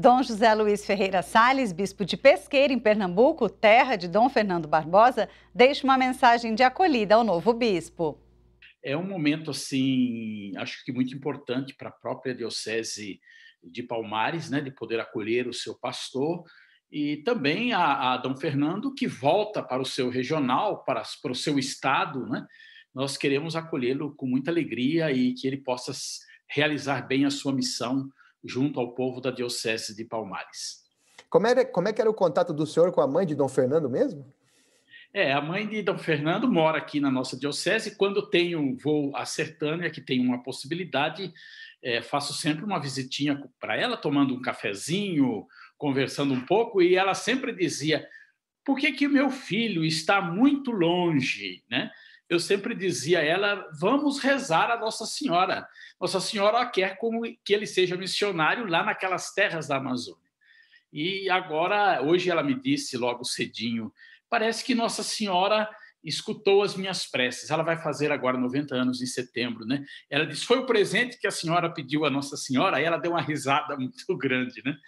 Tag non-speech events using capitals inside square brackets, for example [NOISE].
Dom José Luiz Ferreira Sales, bispo de Pesqueira, em Pernambuco, terra de Dom Fernando Barbosa, deixa uma mensagem de acolhida ao novo bispo. É um momento, assim, acho que muito importante para a própria diocese de Palmares, né, de poder acolher o seu pastor e também a, a Dom Fernando, que volta para o seu regional, para, para o seu estado, né? Nós queremos acolhê-lo com muita alegria e que ele possa realizar bem a sua missão junto ao povo da Diocese de Palmares. Como, era, como é que era o contato do senhor com a mãe de Dom Fernando mesmo? É, a mãe de Dom Fernando mora aqui na nossa diocese. Quando tenho voo acertando Sertânia, que tem uma possibilidade, é, faço sempre uma visitinha para ela, tomando um cafezinho, conversando um pouco, e ela sempre dizia: por que, que meu filho está muito longe? Né? eu sempre dizia a ela: vamos rezar a Nossa Senhora. Nossa Senhora quer que ele seja missionário lá naquelas terras da Amazônia. E agora, hoje ela me disse logo cedinho: parece que Nossa Senhora escutou as minhas preces. Ela vai fazer agora 90 anos em setembro, né? Ela disse: foi o presente que a senhora pediu a Nossa Senhora. Aí ela deu uma risada [LAUGHS] muito grande, né?